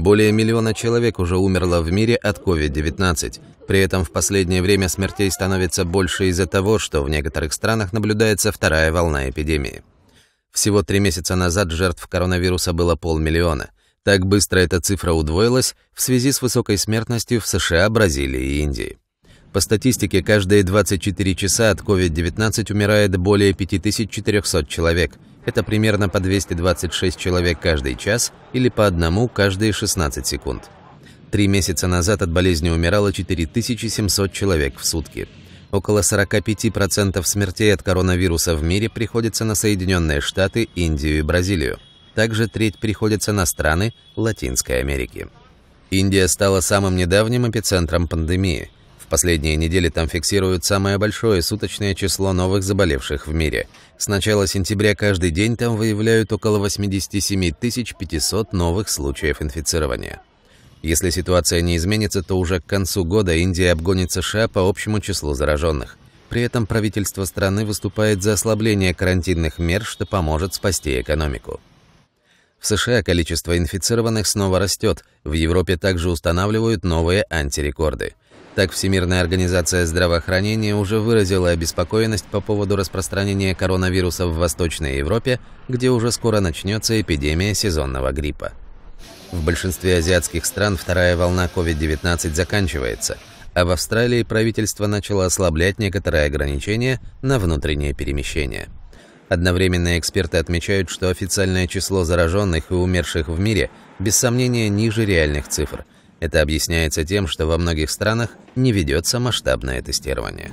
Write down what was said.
Более миллиона человек уже умерло в мире от COVID-19. При этом в последнее время смертей становится больше из-за того, что в некоторых странах наблюдается вторая волна эпидемии. Всего три месяца назад жертв коронавируса было полмиллиона. Так быстро эта цифра удвоилась в связи с высокой смертностью в США, Бразилии и Индии. По статистике, каждые 24 часа от COVID-19 умирает более 5400 человек. Это примерно по 226 человек каждый час или по одному каждые 16 секунд. Три месяца назад от болезни умирало 4700 человек в сутки. Около 45% смертей от коронавируса в мире приходится на Соединенные Штаты, Индию и Бразилию. Также треть приходится на страны Латинской Америки. Индия стала самым недавним эпицентром пандемии – последние недели там фиксируют самое большое суточное число новых заболевших в мире. С начала сентября каждый день там выявляют около 87 500 новых случаев инфицирования. Если ситуация не изменится, то уже к концу года Индия обгонит США по общему числу зараженных. При этом правительство страны выступает за ослабление карантинных мер, что поможет спасти экономику. В США количество инфицированных снова растет, в Европе также устанавливают новые антирекорды – так Всемирная организация здравоохранения уже выразила обеспокоенность по поводу распространения коронавируса в Восточной Европе, где уже скоро начнется эпидемия сезонного гриппа. В большинстве азиатских стран вторая волна COVID-19 заканчивается, а в Австралии правительство начало ослаблять некоторые ограничения на внутреннее перемещение. Одновременно эксперты отмечают, что официальное число зараженных и умерших в мире без сомнения ниже реальных цифр – это объясняется тем, что во многих странах не ведется масштабное тестирование.